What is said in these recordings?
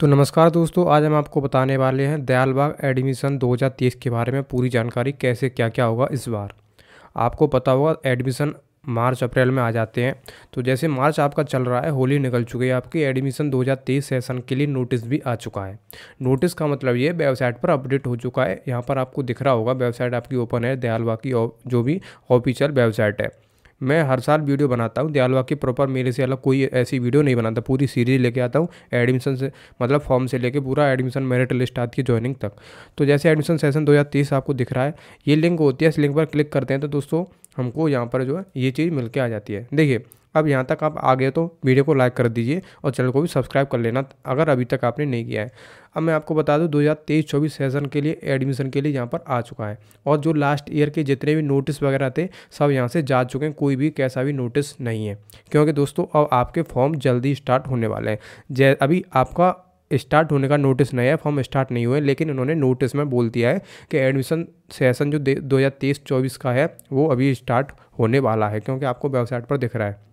तो नमस्कार दोस्तों आज हम आपको बताने वाले हैं दयालबाग एडमिशन 2023 के बारे में पूरी जानकारी कैसे क्या क्या होगा इस बार आपको पता होगा एडमिशन मार्च अप्रैल में आ जाते हैं तो जैसे मार्च आपका चल रहा है होली निकल चुकी है आपकी एडमिशन 2023 सेशन के लिए नोटिस भी आ चुका है नोटिस का मतलब ये वेबसाइट पर अपडेट हो चुका है यहाँ पर आपको दिख रहा होगा वेबसाइट आपकी ओपन है दयालबाग की जो भी ऑफिशियल वेबसाइट है मैं हर साल वीडियो बनाता हूँ दयालवा के प्रॉपर मेरे से अलग कोई ऐसी वीडियो नहीं बनाता पूरी सीरीज लेके आता हूँ एडमिशन से मतलब फॉर्म से लेके पूरा एडमिशन मेरिट लिस्ट आती है ज्वाइनिंग तक तो जैसे एडमिशन सेशन 2030 आपको दिख रहा है ये लिंक होती है इस लिंक पर क्लिक करते हैं तो दोस्तों हमको यहाँ पर जो है ये चीज़ मिल के आ जाती है देखिए अब यहाँ तक आप आ गए तो वीडियो को लाइक कर दीजिए और चैनल को भी सब्सक्राइब कर लेना अगर अभी तक आपने नहीं किया है अब मैं आपको बता हज़ार 2023 चौबीस सेशन के लिए एडमिशन के लिए यहाँ पर आ चुका है और जो लास्ट ईयर के जितने भी नोटिस वगैरह थे सब यहाँ से जा चुके हैं कोई भी कैसा भी नोटिस नहीं है क्योंकि दोस्तों अब आपके फॉर्म जल्दी स्टार्ट होने वाले हैं जै अभी आपका स्टार्ट होने का नोटिस नहीं है फॉर्म स्टार्ट नहीं हुए लेकिन उन्होंने नोटिस में बोल दिया है कि एडमिशन सेशन जो दो हज़ार तेईस चौबीस का है वो अभी स्टार्ट होने वाला है क्योंकि आपको वेबसाइट पर दिख रहा है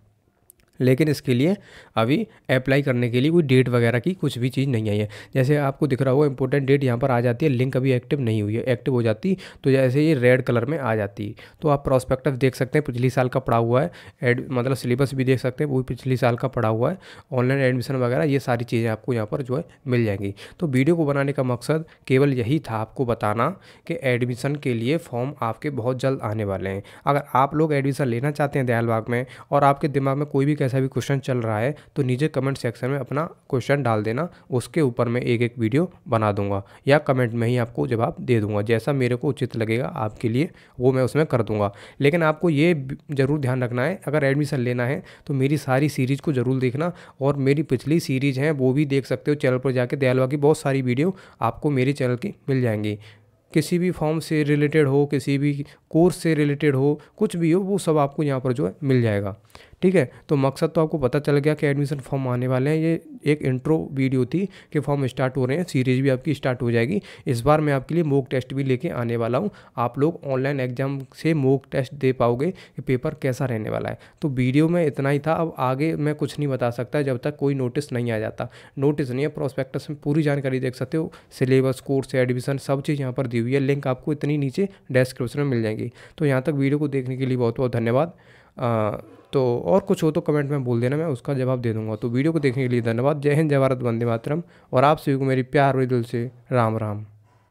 लेकिन इसके लिए अभी अप्लाई करने के लिए कोई डेट वगैरह की कुछ भी चीज़ नहीं आई है जैसे आपको दिख रहा होगा इंपॉर्टेंट डेट यहाँ पर आ जाती है लिंक अभी एक्टिव नहीं हुई है एक्टिव हो जाती तो जैसे ये रेड कलर में आ जाती तो आप प्रोस्पेक्टिव देख सकते हैं पिछली साल का पड़ा हुआ है एड मतलब सिलेबस भी देख सकते हैं वो पिछली साल का पड़ा हुआ है ऑनलाइन एडमिशन वगैरह ये सारी चीज़ें आपको यहाँ पर जो है मिल जाएंगी तो वीडियो को बनाने का मकसद केवल यही था आपको बताना कि एडमिशन के लिए फॉर्म आपके बहुत जल्द आने वाले हैं अगर आप लोग एडमिशन लेना चाहते हैं दयालबाग में और आपके दिमाग में कोई भी ऐसा भी क्वेश्चन चल रहा है तो नीचे कमेंट सेक्शन में अपना क्वेश्चन डाल देना उसके ऊपर मैं एक एक वीडियो बना दूंगा या कमेंट में ही आपको जवाब दे दूंगा जैसा मेरे को उचित लगेगा आपके लिए वो मैं उसमें कर दूंगा लेकिन आपको ये ज़रूर ध्यान रखना है अगर एडमिशन लेना है तो मेरी सारी सीरीज़ को ज़रूर देखना और मेरी पिछली सीरीज़ है वो भी देख सकते हो चैनल पर जाके दयालवा की बहुत सारी वीडियो आपको मेरे चैनल की मिल जाएंगी किसी भी फॉर्म से रिलेटेड हो किसी भी कोर्स से रिलेटेड हो कुछ भी हो वो सब आपको यहाँ पर जो है मिल जाएगा ठीक है तो मकसद तो आपको पता चल गया कि एडमिशन फॉर्म आने वाले हैं ये एक इंट्रो वीडियो थी कि फॉर्म स्टार्ट हो रहे हैं सीरीज भी आपकी स्टार्ट हो जाएगी इस बार मैं आपके लिए मोक टेस्ट भी लेके आने वाला हूँ आप लोग ऑनलाइन एग्जाम से मोक टेस्ट दे पाओगे कि पेपर कैसा रहने वाला है तो वीडियो में इतना ही था अब आगे मैं कुछ नहीं बता सकता जब तक कोई नोटिस नहीं आ जाता नोटिस नहीं है प्रोस्पेक्टस में पूरी जानकारी देख सकते हो सिलेबस कोर्स एडमिशन सब चीज़ यहाँ पर दी हुई है लिंक आपको इतनी नीचे डिस्क्रिप्शन में मिल जाएगी तो यहाँ तक वीडियो को देखने के लिए बहुत बहुत धन्यवाद तो और कुछ हो तो कमेंट में बोल देना मैं उसका जवाब दे दूंगा तो वीडियो को देखने के लिए धन्यवाद जय हिंद जय भारत वंदे मातरम और आप सभी को मेरी प्यार हुई दिल से राम राम